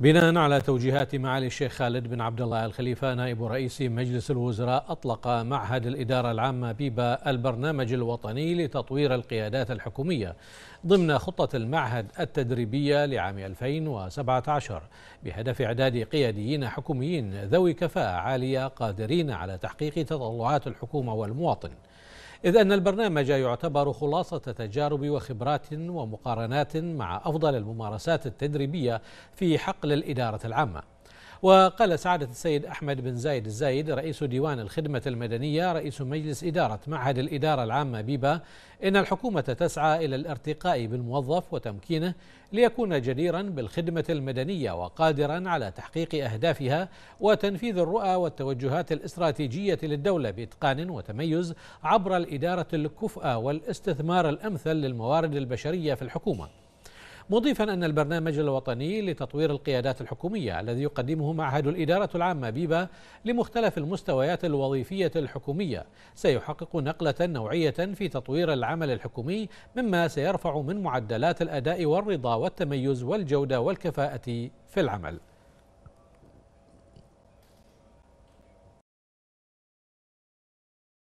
بناء على توجيهات معالي الشيخ خالد بن عبد الله الخليفه نائب رئيس مجلس الوزراء اطلق معهد الاداره العامه بيبا البرنامج الوطني لتطوير القيادات الحكوميه ضمن خطه المعهد التدريبيه لعام 2017 بهدف اعداد قياديين حكوميين ذوي كفاءه عاليه قادرين على تحقيق تطلعات الحكومه والمواطن. إذ أن البرنامج يعتبر خلاصة تجارب وخبرات ومقارنات مع أفضل الممارسات التدريبية في حقل الإدارة العامة وقال سعادة السيد أحمد بن زايد الزايد رئيس ديوان الخدمة المدنية رئيس مجلس إدارة معهد الإدارة العامة بيبا إن الحكومة تسعى إلى الارتقاء بالموظف وتمكينه ليكون جديرا بالخدمة المدنية وقادرا على تحقيق أهدافها وتنفيذ الرؤى والتوجهات الاستراتيجية للدولة بإتقان وتميز عبر الإدارة الكفأة والاستثمار الأمثل للموارد البشرية في الحكومة مضيفا أن البرنامج الوطني لتطوير القيادات الحكومية الذي يقدمه معهد الإدارة العامة بيبا لمختلف المستويات الوظيفية الحكومية سيحقق نقلة نوعية في تطوير العمل الحكومي مما سيرفع من معدلات الأداء والرضا والتميز والجودة والكفاءة في العمل